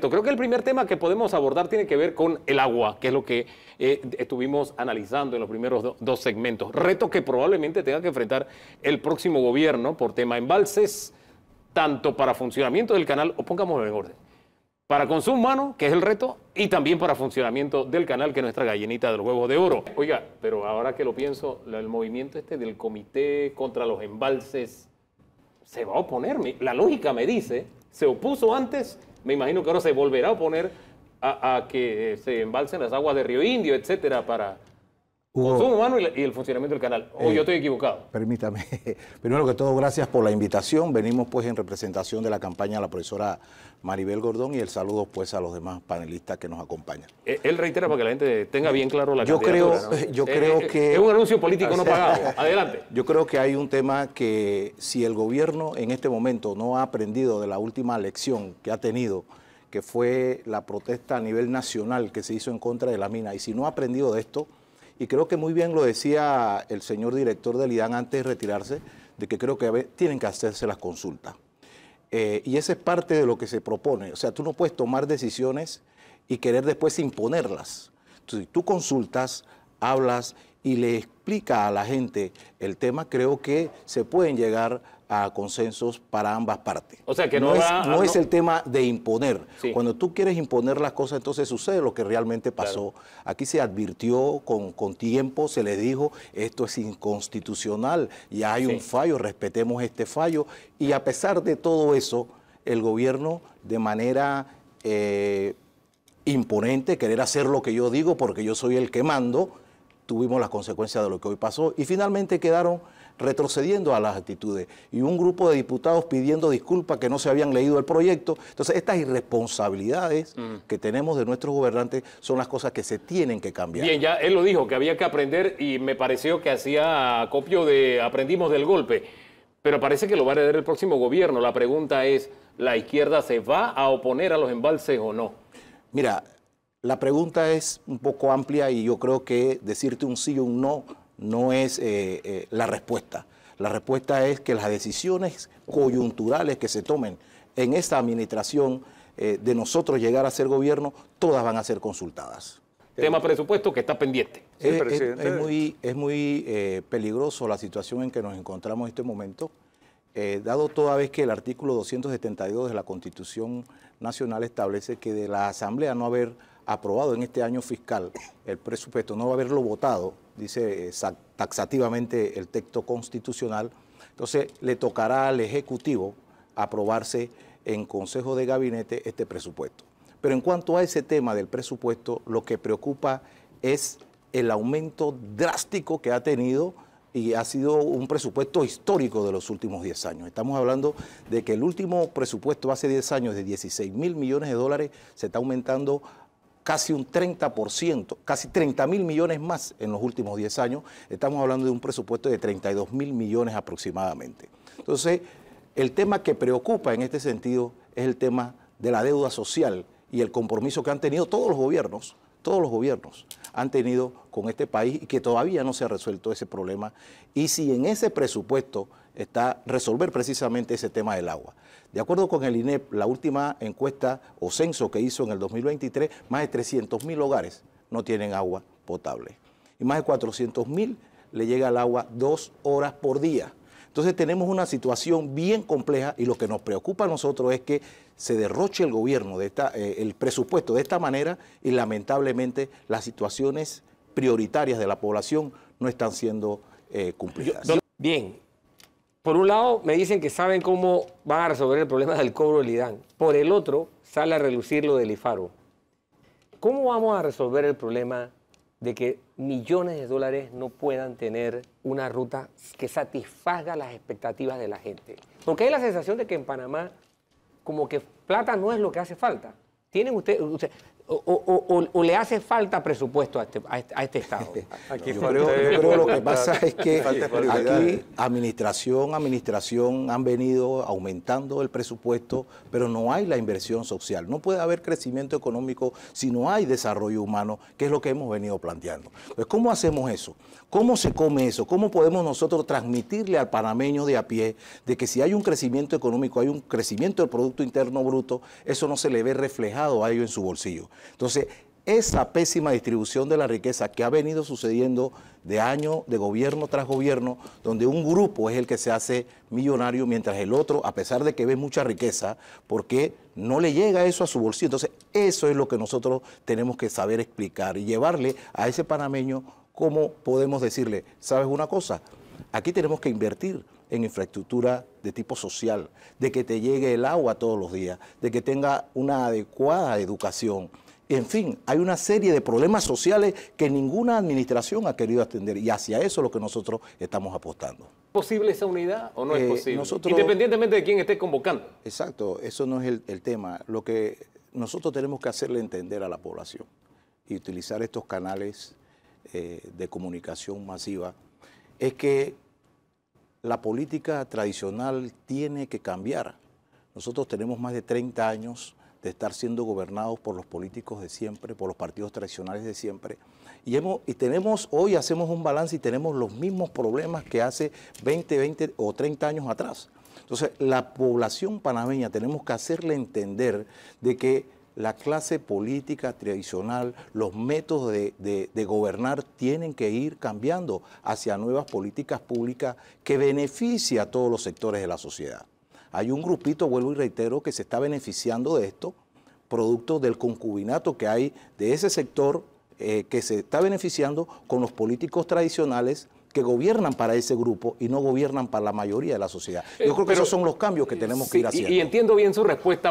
Creo que el primer tema que podemos abordar tiene que ver con el agua, que es lo que eh, estuvimos analizando en los primeros dos segmentos. Reto que probablemente tenga que enfrentar el próximo gobierno por tema embalses, tanto para funcionamiento del canal, o pongámoslo en orden, para consumo humano, que es el reto, y también para funcionamiento del canal, que es nuestra gallinita de los huevos de oro. Oiga, pero ahora que lo pienso, el movimiento este del comité contra los embalses se va a oponer. La lógica me dice, se opuso antes me imagino que ahora se volverá a oponer a, a que se embalsen las aguas de Río Indio, etcétera, para consumo y, el funcionamiento del canal. O eh, yo estoy equivocado. Permítame. Primero que todo, gracias por la invitación. Venimos pues en representación de la campaña de la profesora Maribel Gordón y el saludo pues a los demás panelistas que nos acompañan. Eh, él reitera para que la gente tenga bien claro la yo creo eh, Yo creo que... Es un anuncio político no pagado. Adelante. Yo creo que hay un tema que si el gobierno en este momento no ha aprendido de la última lección que ha tenido que fue la protesta a nivel nacional que se hizo en contra de la mina. Y si no ha aprendido de esto, y creo que muy bien lo decía el señor director del IDAN antes de retirarse, de que creo que tienen que hacerse las consultas. Eh, y esa es parte de lo que se propone. O sea, tú no puedes tomar decisiones y querer después imponerlas. Entonces, si tú consultas, hablas y le explicas a la gente el tema, creo que se pueden llegar a consensos para ambas partes. O sea que no, es, no, es el tema de imponer. Cuando tú quieres imponer las cosas, entonces sucede lo que realmente pasó. Aquí se advirtió con, con, tiempo, se le dijo, esto es inconstitucional, ya hay un fallo, respetemos este fallo. Y a pesar de todo eso, el gobierno de manera... Eh, imponente querer hacer lo que yo digo porque yo soy el que mando, tuvimos las consecuencias de lo que hoy pasó y finalmente quedaron retrocediendo a las actitudes y un grupo de diputados pidiendo disculpas que no se habían leído el proyecto. Entonces, estas irresponsabilidades mm. que tenemos de nuestros gobernantes son las cosas que se tienen que cambiar. Bien, ya él lo dijo, que había que aprender y me pareció que hacía copio de aprendimos del golpe. Pero parece que lo va a leer el próximo gobierno. La pregunta es, ¿la izquierda se va a oponer a los embalses o no? Mira, la pregunta es un poco amplia y yo creo que decirte un sí o un no no es eh, eh, la respuesta. La respuesta es que las decisiones coyunturales que se tomen en esta administración eh, de nosotros llegar a ser gobierno, todas van a ser consultadas. Tema presupuesto que está pendiente. Es, muy, es muy peligroso la situación en que nos encontramos en este momento, dado toda vez que el artículo 272 de la Constitución Nacional establece que de la Asamblea no haber aprobado en este año fiscal el presupuesto, no haberlo votado, dice eh, taxativamente el texto constitucional, entonces le tocará al Ejecutivo aprobarse en Consejo de Gabinete este presupuesto. Pero en cuanto a ese tema del presupuesto, lo que preocupa es el aumento drástico que ha tenido y ha sido un presupuesto histórico de los últimos 10 años. Estamos hablando de que el último presupuesto hace 10 años de 16 mil millones de dólares se está aumentando casi un 30%, casi 30 mil millones más en los últimos 10 años. Estamos hablando de un presupuesto de 32 mil millones aproximadamente. Entonces, el tema que preocupa en este sentido es el tema de la deuda social y el compromiso que han tenido todos los gobiernos todos los gobiernos han tenido con este país y que todavía no se ha resuelto ese problema. Y si en ese presupuesto está resolver precisamente ese tema del agua. De acuerdo con el INEP, la última encuesta o censo que hizo en el 2023, más de 300 mil hogares no tienen agua potable. Y más de 400 mil le llega el agua dos horas por día. Entonces tenemos una situación bien compleja y lo que nos preocupa a nosotros es que se derroche el gobierno, de esta, eh, el presupuesto de esta manera y lamentablemente las situaciones prioritarias de la población no están siendo eh, cumplidas. Bien, por un lado me dicen que saben cómo van a resolver el problema del cobro del IDAN, por el otro sale a relucir lo del IFARO. ¿Cómo vamos a resolver el problema de que millones de dólares no puedan tener una ruta que satisfaga las expectativas de la gente. Porque hay la sensación de que en Panamá como que plata no es lo que hace falta. Tienen ustedes, o, le hace falta presupuesto a este, este, este Estado? Aquí yo, creo, lo que pasa es que aquí administración, administración han venido aumentando el presupuesto, pero no hay la inversión social. No puede haber crecimiento económico si no hay desarrollo humano, que es lo que hemos venido planteando. Pues, ¿cómo hacemos eso? ¿Cómo se come eso? ¿Cómo podemos nosotros transmitirle al panameño de a pie de que si hay un crecimiento económico, hay un crecimiento del Producto Interno Bruto, eso no se le ve reflejado a ellos en su bolsillo? Entonces, esa pésima distribución de la riqueza que ha venido sucediendo de año, de gobierno tras gobierno, donde un grupo es el que se hace millonario, mientras el otro, a pesar de que ve mucha riqueza, porque no le llega eso a su bolsillo. Entonces, eso es lo que nosotros tenemos que saber explicar y llevarle a ese panameño cómo podemos decirle, ¿sabes una cosa? Aquí tenemos que invertir, en infraestructura de tipo social, de que te llegue el agua todos los días, de que tenga una adecuada educación. En fin, hay una serie de problemas sociales que ninguna administración ha querido atender y hacia eso es lo que nosotros estamos apostando. ¿Es posible esa unidad o no es eh, posible? Independientemente de quién esté convocando. Exacto, eso no es el, tema. Lo que nosotros tenemos que hacerle entender a la población y utilizar estos canales eh, de comunicación masiva es que la política tradicional tiene que cambiar. Nosotros tenemos más de 30 años de estar siendo gobernados por los políticos de siempre, por los partidos tradicionales de siempre. Y, hemos, y tenemos, hoy hacemos un balance y tenemos los mismos problemas que hace 20, 20 o 30 años atrás. Entonces, la población panameña tenemos que hacerle entender de que la clase política tradicional, los métodos de, gobernar tienen que ir cambiando hacia nuevas políticas públicas que beneficien a todos los sectores de la sociedad. Hay un grupito, vuelvo y reitero, que se está beneficiando de esto, producto del concubinato que hay de ese sector eh, que se está beneficiando con los políticos tradicionales que gobiernan para ese grupo y no gobiernan para la mayoría de la sociedad. Yo eh, creo que esos son los cambios que tenemos que ir haciendo. Y, y entiendo bien su respuesta.